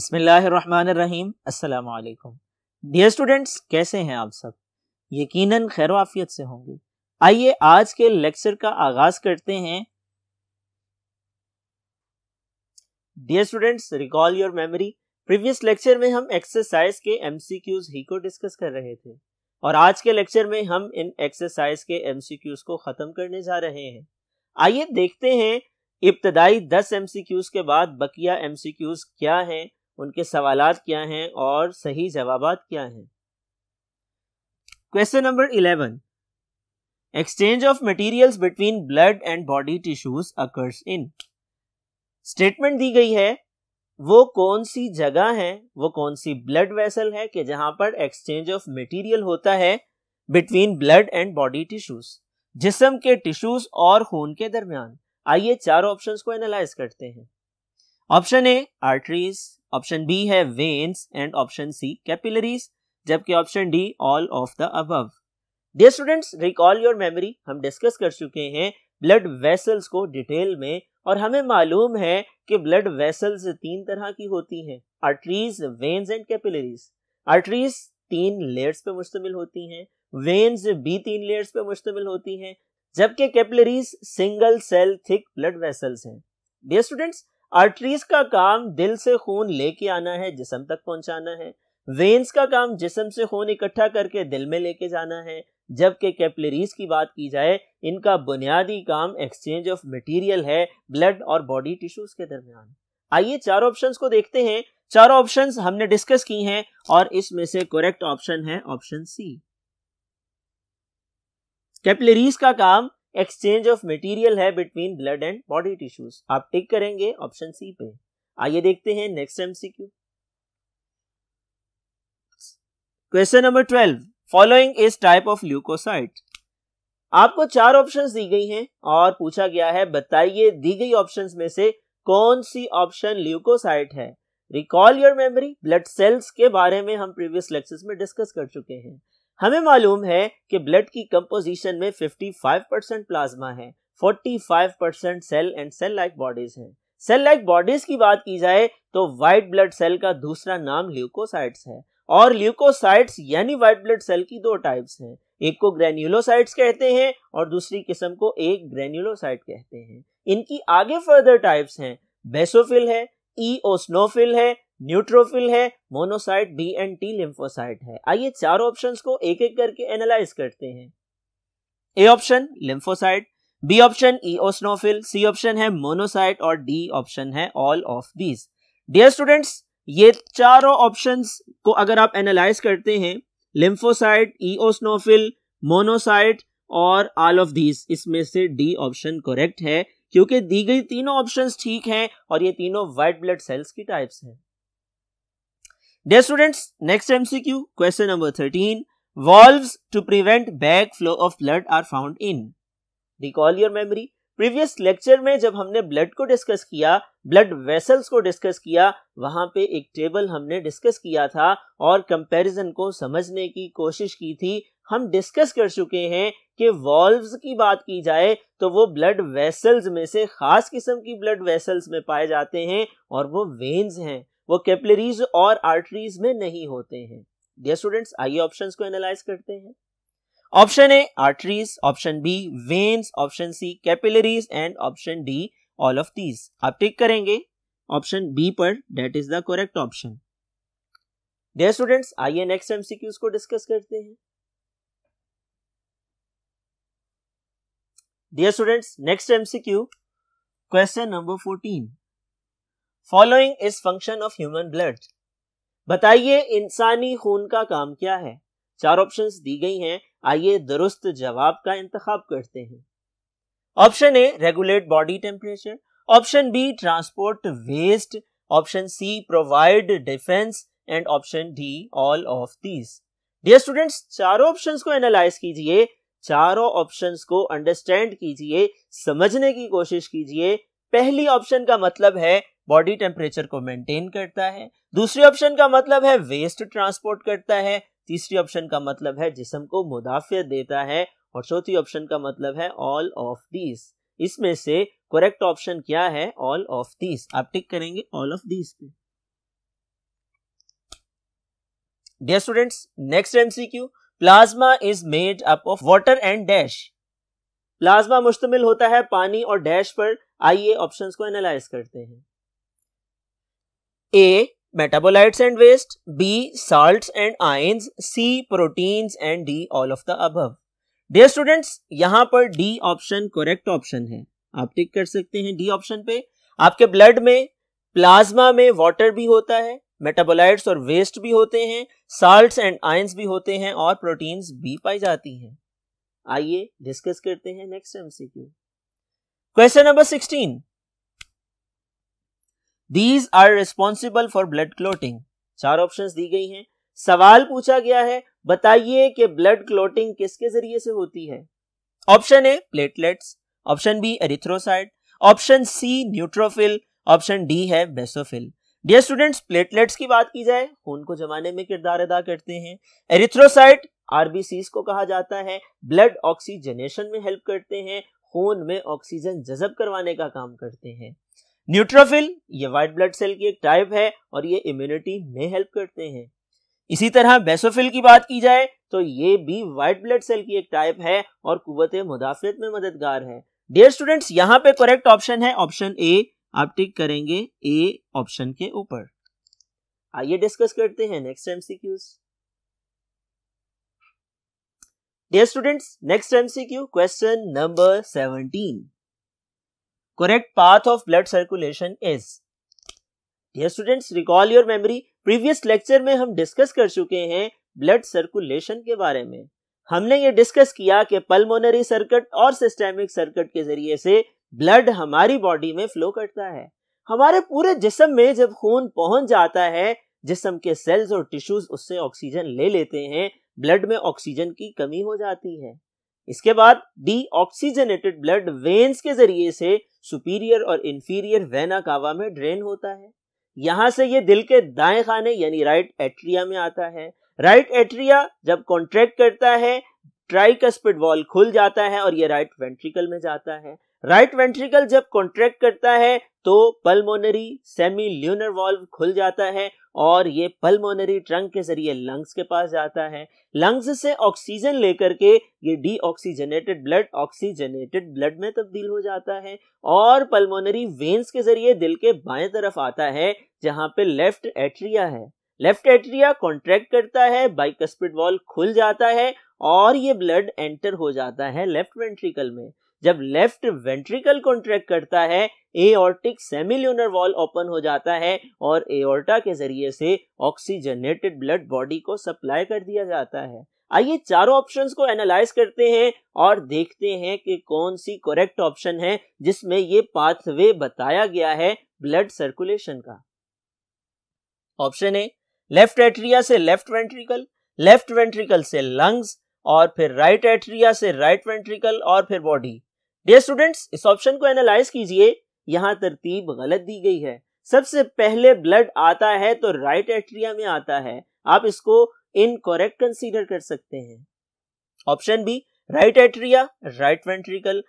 बिसमीम अल्लाम dear students कैसे हैं आप सब यकीनन खैर वाफियत से होंगे आइए आज के लेक्चर का आगाज करते हैं dear students recall your memory previous lecture में हम एक्सरसाइज के एमसीक्यूज ही को डिस्कस कर रहे थे और आज के लेक्चर में हम इन एक्सरसाइज के एमसीक्यूज को खत्म करने जा रहे हैं आइए देखते हैं इब्तदाई दस एमसीक्यूज के बाद बकिया एमसीक्यूज क्या हैं उनके सवाल क्या हैं और सही जवाब क्या हैं question number eleven exchange of material between blood and body tissues occurs in statement दी गई है वो कौन सी जगह है वो कौन सी ब्लड वेसल है कि जहां पर एक्सचेंज ऑफ मटेरियल होता है between blood and body tissues जिसम के टिश्यूज और खून के दरमियान आइए चार ऑप्शंस को एनालाइज करते हैं option A arteries option B है veins and option C capillaries जबकि option D all of the above dear students recall your memory हम डिस्कस कर चुके हैं ब्लड वेसल्स को डिटेल में और हमें मालूम है कि ब्लड वेसल्स तीन तरह की होती हैं arteries veins and capillaries arteries तीन लेयर्स पे मुश्तमिल होती हैं वेन्स भी तीन लेयर्स पे मुश्तमिल होती हैं जबकि capillaries single cell thick blood vessels हैं डे स्टूडेंट्स आर्टरीज का काम दिल से खून लेके आना है जिसम तक पहुंचाना है वेन्स का काम जिसम से खून इकट्ठा करके दिल में लेके जाना है जबकि कैपलरीज की बात की जाए इनका बुनियादी काम एक्सचेंज ऑफ मटेरियल है ब्लड और बॉडी टिश्यूज के दरमियान आइए चार ऑप्शंस को देखते हैं चार ऑप्शंस हमने डिस्कस की हैं और इसमें से करेक्ट ऑप्शन है ऑप्शन सी कैपलरीज का काम एक्सचेंज ऑफ मटेरियल है between blood and body tissues आप टिक करेंगे ऑप्शन सी पे आइए देखते हैं next MCQ question number twelve following इस टाइप ऑफ ल्यूकोसाइट आपको चार ऑप्शंस दी गई हैं और पूछा गया है बताइए दी गई ऑप्शंस में से कौन सी ऑप्शन ल्यूकोसाइट है recall your memory blood cells के बारे में हम प्रीवियस लेक्चर्स में डिस्कस कर चुके हैं हमें मालूम है कि ब्लड की कंपोजिशन में 55 परसेंट प्लाज्मा है 45 percent cell and cell like bodies हैं सेल लाइक बॉडीज की बात की जाए तो व्हाइट ब्लड सेल का दूसरा नाम ल्यूकोसाइट्स है और ल्यूकोसाइट्स यानी व्हाइट ब्लड सेल की दो टाइप्स हैं एक को ग्रेन्यूलोसाइट्स कहते हैं और दूसरी किस्म को एक ग्रेन्यूलोसाइट कहते हैं इनकी आगे फर्दर टाइप्स हैं बेसोफिल है ईओस्नोफिल है न्यूट्रोफिल है monocyte B and T lymphocyte है आइए चार ऑप्शन को एक एक करके एनालाइज करते हैं A option lymphocyte B option eosinophil C option है मोनोसाइट और डी ऑप्शन है all of these dear students ये चारों ऑप्शंस को अगर आप एनालाइज करते हैं लिम्फोसाइट ईओस्नोफिल मोनोसाइट और ऑल ऑफ दीज इसमें से डी ऑप्शन करेक्ट है क्योंकि दी गई तीनों ऑप्शंस ठीक हैं और ये तीनों व्हाइट ब्लड सेल्स की टाइप्स हैं Dear students, next MCQ, question number 13. Valves to prevent back flow of blood are found in. Recall your memory. Previous lecture में जब हमने ब्लड को डिस्कस किया ब्लड वेसल्स को डिस्कस किया वहां पे एक टेबल हमने डिस्कस किया था और कंपैरिजन को समझने की कोशिश की थी हम डिस्कस कर चुके हैं कि वॉल्व्स की बात की जाए तो वो ब्लड वेसल्स में से खास किस्म की ब्लड वेसल्स में पाए जाते हैं और वो वेन्स हैं वो कैपलरीज और आर्टरीज में नहीं होते हैं डियर स्टूडेंट्स आइए ऑप्शंस को एनालाइज करते हैं option A arteries option B veins option C capillaries and option D all of these आप टिक करेंगे ऑप्शन बी पर that is the correct option dear students आइए नेक्स्ट एमसीक्यूज को discuss करते हैं dear students next MCQ question number fourteen following is function of human blood बताइए इंसानी खून का काम क्या है चार ऑप्शंस दी गई हैं आइए दुरुस्त जवाब का इंतखब करते हैं option A regulate body temperature option B transport waste option C provide defence and option D all of these dear students चारों ऑप्शंस को एनालाइज कीजिए चारों ऑप्शंस को अंडरस्टैंड कीजिए समझने की कोशिश कीजिए पहली ऑप्शन का मतलब है बॉडी टेम्परेचर को मेंटेन करता है दूसरे ऑप्शन का मतलब है वेस्ट ट्रांसपोर्ट करता है तीसरी ऑप्शन का मतलब है जिसम को मुदाफियत देता है और चौथी ऑप्शन का मतलब है ऑल ऑफ दीज इसमें से करेक्ट ऑप्शन क्या है ऑल ऑफ दीज आप टिक करेंगे ऑल ऑफ दीज पे dear students next MCQ plasma is made up of water and dash plasma मुश्तमिल होता है पानी और डैश पर आइए ऑप्शंस को एनालाइज करते हैं A metabolites and waste B Salts and ions, C Proteins and D all of the above. Dear students यहां पर डी ऑप्शन करेक्ट ऑप्शन है आप टिक कर सकते हैं डी ऑप्शन पे आपके ब्लड में प्लाज्मा में वाटर भी होता है मेटाबोलाइट्स और वेस्ट भी होते हैं साल्ट एंड आयंस भी होते हैं और प्रोटीन्स भी पाई जाती हैं आइए डिस्कस करते हैं next MCQ question number sixteen these are responsible for blood clotting चार ऑप्शन दी गई हैं सवाल पूछा गया है बताइए कि ब्लड क्लोटिंग किसके जरिए से होती है option A platelets option B erythrocyte option C neutrophil option D है बेसोफिल डियर स्टूडेंट्स प्लेटलेट्स की बात की जाए खून को जमाने में किरदार अदा करते हैं एरिथ्रोसाइट आरबीसी को कहा जाता है ब्लड ऑक्सीजनेशन में हेल्प करते हैं खून में ऑक्सीजन जजब करवाने का काम करते हैं न्यूट्रोफिल ये व्हाइट ब्लड सेल की एक टाइप है और ये इम्यूनिटी में हेल्प करते हैं इसी तरह बेसोफिल की बात की जाए तो ये भी व्हाइट ब्लड सेल की एक टाइप है और कुत मुदाफियत में मददगार है डियर स्टूडेंट्स यहाँ पे करेक्ट ऑप्शन है ऑप्शन ए आप टिक करेंगे ए ऑप्शन के ऊपर आइए डिस्कस करते हैं next MCQs dear students next MCQ question number seventeen correct path of blood circulation is. Dear students, recall your memory. Previous lecture में हम discuss कर चुके हैं blood circulation के बारे में हमने ये डिस्कस किया कि पल्मोनरी सर्किट और सिस्टेमिक सर्किट के जरिए से ब्लड हमारी बॉडी में फ्लो करता है हमारे पूरे जिसम में जब खून पहुंच जाता है जिसम के सेल्स और टिश्यूज उससे ऑक्सीजन ले लेते हैं ब्लड में ऑक्सीजन की कमी हो जाती है इसके बाद डी ऑक्सीजनेटेड ब्लड वेन्स के जरिए से सुपीरियर और इंफीरियर वेना कावा में ड्रेन होता है यहां से ये दिल के दाएं खाने यानी राइट एट्रिया में आता है राइट एट्रिया जब कॉन्ट्रैक्ट करता है ट्राइकस्पिड वॉल खुल जाता है और ये राइट वेंट्रिकल में जाता है राइट वेंट्रिकल जब कॉन्ट्रैक्ट करता है तो पल्मोनरी सेमी ल्यूनर वॉल्व खुल जाता है और ये पल्मोनरी ट्रंक के जरिए लंग्स के पास जाता है लंग्स से ऑक्सीजन लेकर के ये डीऑक्सीजनेटेड ब्लड ऑक्सीजनेटेड ब्लड में तब्दील हो जाता है और पल्मोनरी वेन्स के जरिए दिल के बाएं तरफ आता है जहां पे लेफ्ट एट्रिया है लेफ्ट एट्रिया कॉन्ट्रैक्ट करता है बाइकस्पिड वॉल खुल जाता है और ये ब्लड एंटर हो जाता है लेफ्ट वेंट्रिकल में जब लेफ्ट वेंट्रिकल कॉन्ट्रैक्ट करता है एओर्टिक सेमिल्यूनर वॉल ओपन हो जाता है और एओर्टा के जरिए से ऑक्सीजनेटेड ब्लड बॉडी को सप्लाई कर दिया जाता है आइए चारों ऑप्शंस को एनालाइज करते हैं और देखते हैं कि कौन सी करेक्ट ऑप्शन है जिसमें ये पाथवे बताया गया है ब्लड सर्कुलेशन का ऑप्शन ए लेफ्ट एट्रिया से लेफ्ट वेंट्रिकल लेफ्ट वेंट्रिकल से लंग्स और फिर राइट right एट्रिया से राइट right वेंट्रिकल और फिर बॉडी डियर स्टूडेंट्स इस ऑप्शन को एनालाइज कीजिए यहाँ तरतीब गलत दी गई है सबसे पहले ब्लड आता है तो राइट एट्रिया में आता है आप इसको इनकोरेक्ट कंसीडर कर सकते हैं option B right atria right ventricle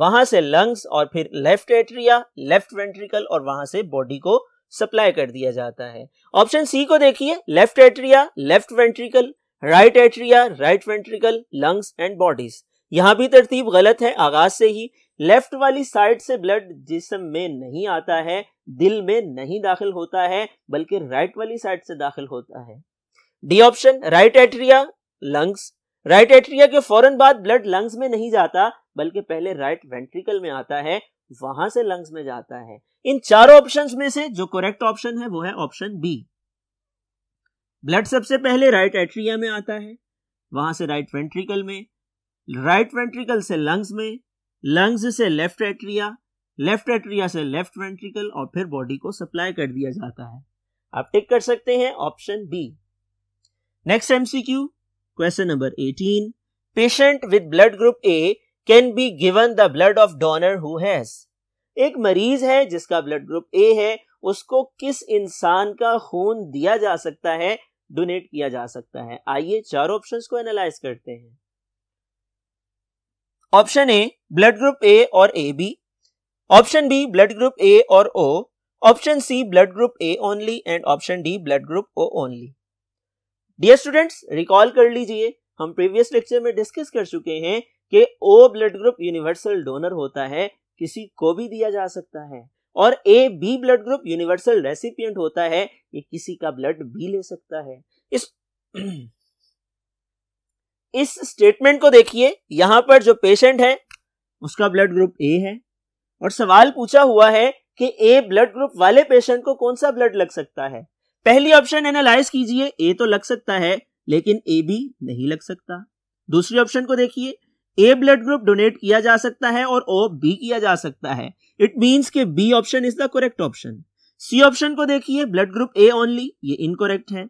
वहां से लंग्स और फिर लेफ्ट एट्रिया लेफ्ट वेंट्रिकल और वहां से बॉडी को सप्लाई कर दिया जाता है ऑप्शन सी को देखिए left atria left ventricle right atria right ventricle lungs and bodies यहाँ भी तरतीब गलत है आगाज से ही लेफ्ट वाली साइड से ब्लड जिसम में नहीं आता है दिल में नहीं दाखिल होता है बल्कि राइट वाली साइड से दाखिल होता है D option right atria lungs right atria के फौरन बाद ब्लड लंग्स में नहीं जाता बल्कि पहले राइट वेंट्रिकल में आता है वहां से लंग्स में जाता है इन चारों ऑप्शंस में से जो करेक्ट ऑप्शन है वो है ऑप्शन बी ब्लड सबसे पहले राइट एट्रिया में आता है वहां से राइट वेंट्रिकल में राइट वेंट्रिकल से लंग्स में लंग्स से लेफ्ट एट्रिया लेफ्ट एट्रिया से लेफ्ट वेंट्रिकल और फिर बॉडी को सप्लाई कर दिया जाता है आप टिक कर सकते हैं option B next MCQ question number 18 patient with blood group A can be given the blood of donor who has एक मरीज है जिसका ब्लड ग्रुप ए है उसको किस इंसान का खून दिया जा सकता है डोनेट किया जा सकता है आइए चार ऑप्शंस को एनालाइज करते हैं option A blood group A और A B option B blood group A और O option C blood group A only and option D blood group O only dear students recall कर लीजिए हम previous lecture में discuss कर चुके हैं कि O blood group universal donor होता है किसी को भी दिया जा सकता है और A B blood group universal recipient होता है ये किसी का ब्लड भी ले सकता है इस इस स्टेटमेंट को देखिए यहां पर जो पेशेंट है उसका ब्लड ग्रुप ए है और सवाल पूछा हुआ है कि ए ब्लड ग्रुप वाले पेशेंट को कौन सा ब्लड लग सकता है पहली ऑप्शन एनालाइज कीजिए ए तो लग सकता है लेकिन ए बी नहीं लग सकता दूसरी ऑप्शन को देखिए ए ब्लड ग्रुप डोनेट किया जा सकता है और ओ बी किया जा सकता है इट मीन्स के B option is the correct option C option को देखिए ब्लड ग्रुप ए ओनली ये इनकोरेक्ट है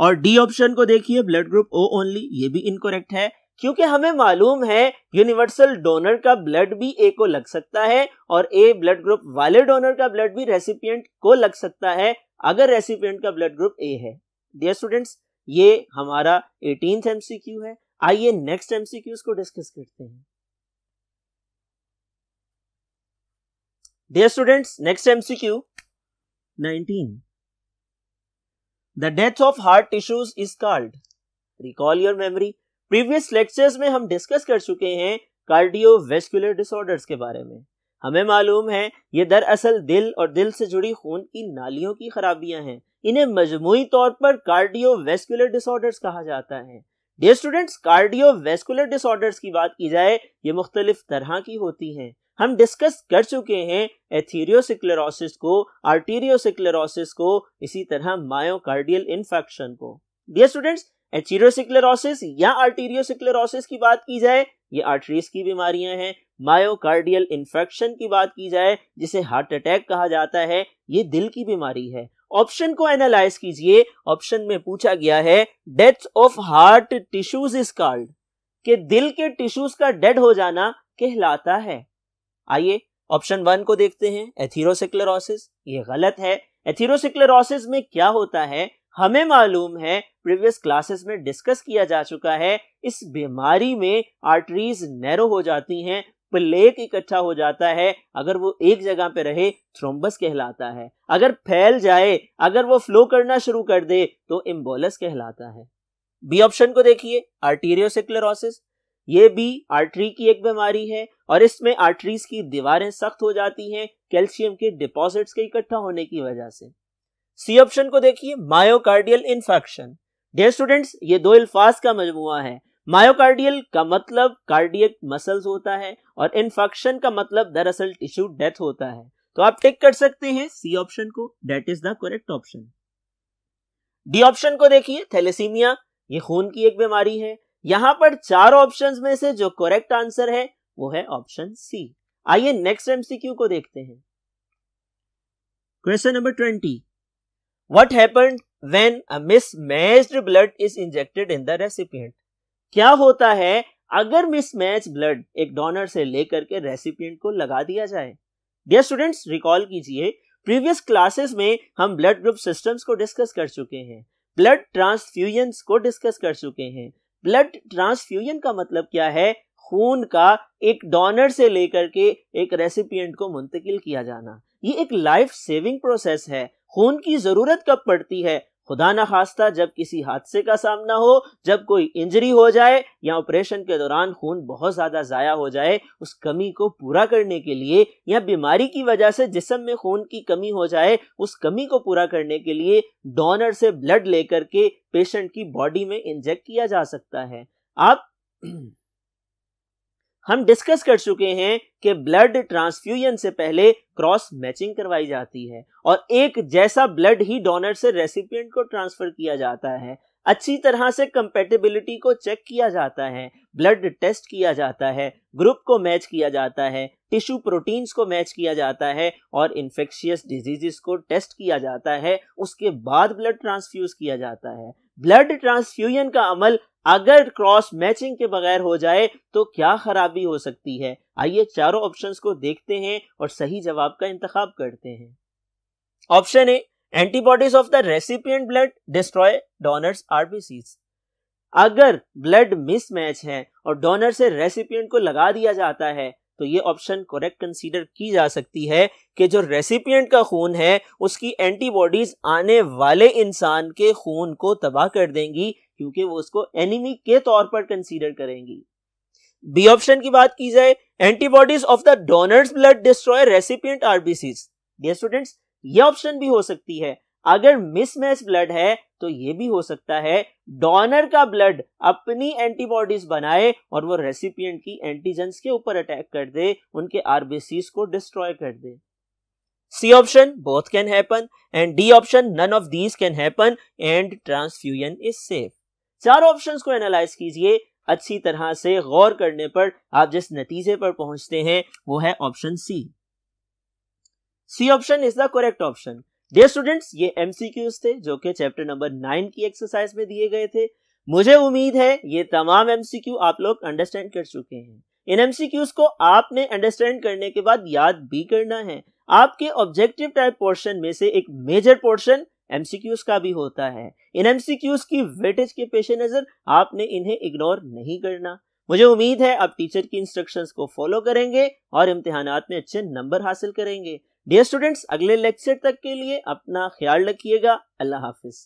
और डी ऑप्शन को देखिए ब्लड ग्रुप ओ ओनली ये भी इनकोरेक्ट है क्योंकि हमें मालूम है यूनिवर्सल डोनर का ब्लड भी ए को लग सकता है और ए ब्लड ग्रुप वाले डोनर का ब्लड भी रेसिपियंट को लग सकता है अगर रेसिपियंट का ब्लड ग्रुप ए है डियर स्टूडेंट्स ये हमारा एटीन एमसीक्यू है आइए नेक्स्ट एमसीक्यू को डिस्कस करते हैं dear students next MCQ nineteen the death of heart tissues is called recall your memory previous lectures में हम डिस्कस कर चुके हैं कार्डियोवेस्कुलर डिसऑर्डर्स के बारे में हमें मालूम है ये दरअसल दिल और दिल से जुड़ी खून की नालियों की खराबियां हैं इन्हें मजमुई तौर पर कार्डियोवेस्कुलर डिसऑर्डर्स कहा जाता है डे स्टूडेंट्स कार्डियोवेस्कुलर डिसऑर्डर्स की बात की जाए ये मुख्तलिफ तरह की होती हैं हम डिस्कस कर चुके हैं एथीरियोसिक्लेरोसिस को आर्टीरियोसिक्लेरोसिस को इसी तरह मायोकार्डियल इन्फेक्शन को डियर स्टूडेंट्स एथीरियोसिक्लेरोसिस या आर्टीरियोसिक्लेरोसिस की बात की जाए ये आर्टरीज की बीमारियां हैं मायोकार्डियल इन्फेक्शन की बात की जाए जिसे हार्ट अटैक कहा जाता है ये दिल की बीमारी है ऑप्शन को एनालाइज कीजिए ऑप्शन में पूछा गया है death of heart tissues is called के दिल के टिश्यूज का डेड हो जाना कहलाता है आइए ऑप्शन वन को देखते हैं एथीरोसिक्लेरोसिस ये गलत है एथीरोसिक्लेरोसिस में क्या होता है हमें मालूम है प्रीवियस क्लासेस में डिस्कस किया जा चुका है इस बीमारी में आर्टरीज नैरो हो जाती हैं प्लेक इकट्ठा हो जाता है अगर वो एक जगह पे रहे थ्रोम्बस कहलाता है अगर फैल जाए अगर वो फ्लो करना शुरू कर दे तो एम्बोलस कहलाता है बी ऑप्शन को देखिए आर्टीरियोसिक्लेरोसिस ये भी आर्टरी की एक बीमारी है और इसमें आर्टरीज की दीवारें सख्त हो जाती हैं कैल्शियम के डिपॉजिट्स के इकट्ठा होने की वजह से सी ऑप्शन को देखिए मायोकार्डियल इन्फेक्शन डे स्टूडेंट्स ये दो अल्फाज का मजमुआ है मायोकार्डियल का मतलब कार्डियक मसल्स होता है और इन्फेक्शन का मतलब दरअसल टिश्यू डेथ होता है तो आप टिक कर सकते हैं सी ऑप्शन को that is the correct option D option को देखिए थैलेसीमिया ये खून की एक बीमारी है यहां पर चार ऑप्शंस में से जो करेक्ट आंसर है वो है ऑप्शन सी आइए नेक्स्ट एमसीक्यू को देखते हैं question number twenty what happened when mismatched blood is injected in the recipient क्या होता है अगर मिसमैच ब्लड एक डोनर से लेकर के रेसिपियंट को लगा दिया जाए डियर स्टूडेंट्स रिकॉल कीजिए प्रीवियस क्लासेस में हम ब्लड ग्रुप सिस्टम्स को डिस्कस कर चुके हैं ब्लड ट्रांसफ्यूजन को डिस्कस कर चुके हैं ब्लड ट्रांसफ्यूजन का मतलब क्या है खून का एक डोनर से लेकर के एक रेसिपियंट को मुंतकिल किया जाना ये एक लाइफ सेविंग प्रोसेस है खून की जरूरत कब पड़ती है खुदा ना खास्ता जब किसी हादसे का सामना हो जब कोई इंजरी हो जाए या ऑपरेशन के दौरान खून बहुत ज़्यादा ज़ाया हो जाए उस कमी को पूरा करने के लिए या बीमारी की वजह से जिसम में खून की कमी हो जाए उस कमी को पूरा करने के लिए डोनर से ब्लड लेकर के पेशेंट की बॉडी में इंजेक्ट किया जा सकता है आप हम डिस्कस कर चुके हैं कि ब्लड ट्रांसफ्यूजन से पहले क्रॉस मैचिंग करवाई जाती है और एक जैसा ब्लड ही डोनर से रेसिपिएंट को ट्रांसफर किया जाता है अच्छी तरह से कंपेटेबिलिटी को चेक किया जाता है ब्लड टेस्ट किया जाता है ग्रुप को मैच किया जाता है टिश्यू प्रोटीन्स को मैच किया जाता है और इन्फेक्शियस डिजीजेस को टेस्ट किया जाता है उसके बाद ब्लड ट्रांसफ्यूज किया जाता है ब्लड ट्रांसफ्यूजन का अमल अगर क्रॉस मैचिंग के बगैर हो जाए तो क्या खराबी हो सकती है आइए चारों ऑप्शंस को देखते हैं और सही जवाब का इंतखा करते हैं option A antibodies of the recipient blood destroy donor's RBCs अगर ब्लड मिसमैच है और डोनर से रेसिपियंट को लगा दिया जाता है तो ये ऑप्शन करेक्ट कंसीडर की जा सकती है कि जो रेसिपियंट का खून है उसकी एंटीबॉडीज आने वाले इंसान के खून को तबाह कर देंगी क्योंकि वो उसको एनिमी के तौर पर कंसीडर करेंगी बी ऑप्शन की बात की जाए antibodies of the donor's blood destroy recipient RBC students ये ऑप्शन भी हो सकती है अगर मिसमैच ब्लड है तो ये भी हो सकता है डोनर का ब्लड अपनी एंटीबॉडीज बनाए और वो रेसिपियंट की एंटीजेंस के ऊपर अटैक कर दे उनके आरबीसीज को डिस्ट्रॉय कर दे C option both can happen and D option none of these can happen and transfusion is safe चार ऑप्शन को एनालाइज कीजिए अच्छी तरह से गौर करने पर आप जिस नतीजे पर पहुंचते हैं वो है option C C option is the correct option dear students ये एमसीक्यूज थे जो कि चैप्टर नंबर नाइन की एक्सरसाइज में दिए गए थे मुझे उम्मीद है ये तमाम एमसीक्यू आप लोग अंडरस्टैंड कर चुके हैं इन एमसीक्यूज को आपने अंडरस्टैंड करने के बाद याद भी करना है आपके ऑब्जेक्टिव टाइप पोर्शन में से एक मेजर पोर्शन एमसीक्यूज का भी होता है इन एमसीक्यूज की वेटेज के पेश नज़र आपने इन्हें इग्नोर नहीं करना मुझे उम्मीद है आप टीचर की इंस्ट्रक्शंस को फॉलो करेंगे और इम्तिहान में अच्छे नंबर हासिल करेंगे डियर स्टूडेंट्स अगले लेक्चर तक के लिए अपना ख्याल रखिएगा अल्लाह हाफिज़